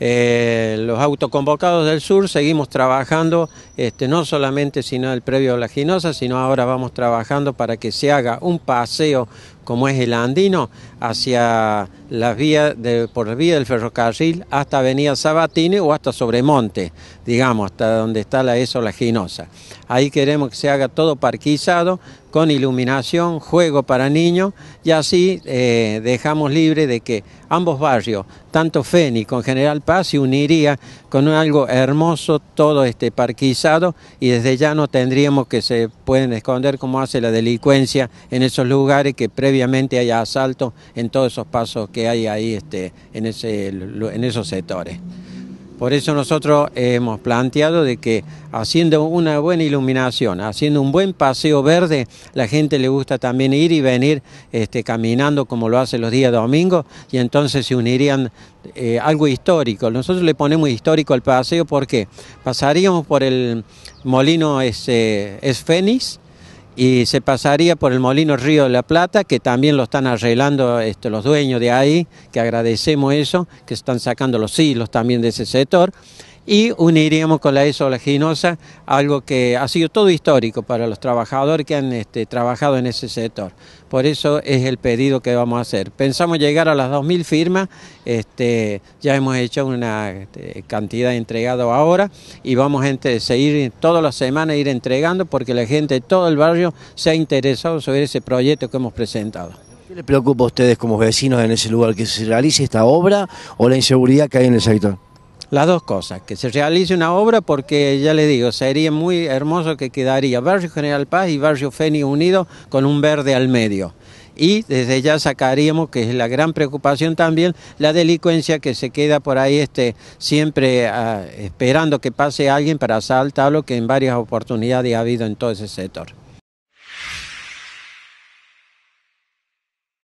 Eh, los autoconvocados del sur seguimos trabajando, este, no solamente sino el previo la ginosa, sino ahora vamos trabajando para que se haga un paseo como es el andino, hacia las vías por vía del ferrocarril hasta Avenida Sabatini o hasta Sobremonte, digamos, hasta donde está la ESO La Ginosa. Ahí queremos que se haga todo parquizado, con iluminación, juego para niños y así eh, dejamos libre de que ambos barrios, tanto Feni con General Paz, se uniría con algo hermoso todo este parquizado y desde ya no tendríamos que se pueden esconder como hace la delincuencia en esos lugares que previamente Obviamente haya asalto en todos esos pasos que hay ahí este, en, ese, en esos sectores. Por eso nosotros hemos planteado de que haciendo una buena iluminación, haciendo un buen paseo verde, la gente le gusta también ir y venir este, caminando como lo hace los días domingos y entonces se unirían eh, algo histórico. Nosotros le ponemos histórico al paseo porque pasaríamos por el molino es, es y se pasaría por el Molino Río de la Plata, que también lo están arreglando este, los dueños de ahí, que agradecemos eso, que están sacando los hilos también de ese sector, y uniríamos con la ESO La Ginosa, algo que ha sido todo histórico para los trabajadores que han este, trabajado en ese sector. Por eso es el pedido que vamos a hacer. Pensamos llegar a las 2.000 firmas, este, ya hemos hecho una este, cantidad cantidad entregada ahora y vamos a seguir todas las semanas ir entregando porque la gente de todo el barrio se ha interesado sobre ese proyecto que hemos presentado. ¿Qué le preocupa a ustedes como vecinos en ese lugar que se realice esta obra o la inseguridad que hay en el sector? las dos cosas, que se realice una obra porque ya le digo, sería muy hermoso que quedaría Barrio General Paz y Barrio Fénix unido con un verde al medio. Y desde ya sacaríamos, que es la gran preocupación también, la delincuencia que se queda por ahí este, siempre ah, esperando que pase alguien para asaltarlo, que en varias oportunidades ha habido en todo ese sector.